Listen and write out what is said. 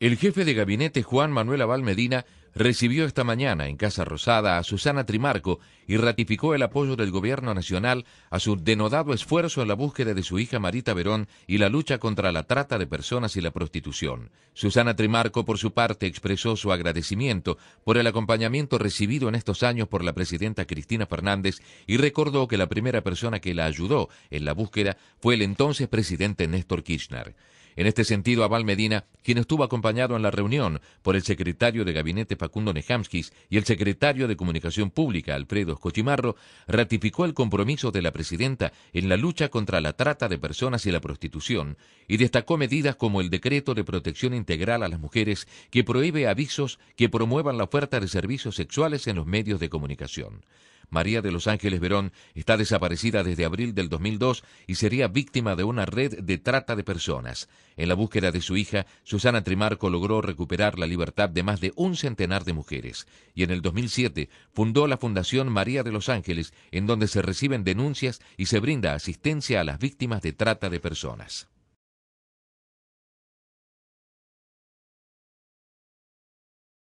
El jefe de gabinete Juan Manuel Abal Medina recibió esta mañana en Casa Rosada a Susana Trimarco y ratificó el apoyo del gobierno nacional a su denodado esfuerzo en la búsqueda de su hija Marita Verón y la lucha contra la trata de personas y la prostitución. Susana Trimarco, por su parte, expresó su agradecimiento por el acompañamiento recibido en estos años por la presidenta Cristina Fernández y recordó que la primera persona que la ayudó en la búsqueda fue el entonces presidente Néstor Kirchner. En este sentido, Aval Medina, quien estuvo acompañado en la reunión por el secretario de Gabinete Facundo Nejamskis y el secretario de Comunicación Pública Alfredo Escochimarro, ratificó el compromiso de la presidenta en la lucha contra la trata de personas y la prostitución y destacó medidas como el decreto de protección integral a las mujeres que prohíbe avisos que promuevan la oferta de servicios sexuales en los medios de comunicación. María de los Ángeles Verón está desaparecida desde abril del 2002 y sería víctima de una red de trata de personas. En la búsqueda de su hija, Susana Trimarco logró recuperar la libertad de más de un centenar de mujeres y en el 2007 fundó la Fundación María de los Ángeles, en donde se reciben denuncias y se brinda asistencia a las víctimas de trata de personas.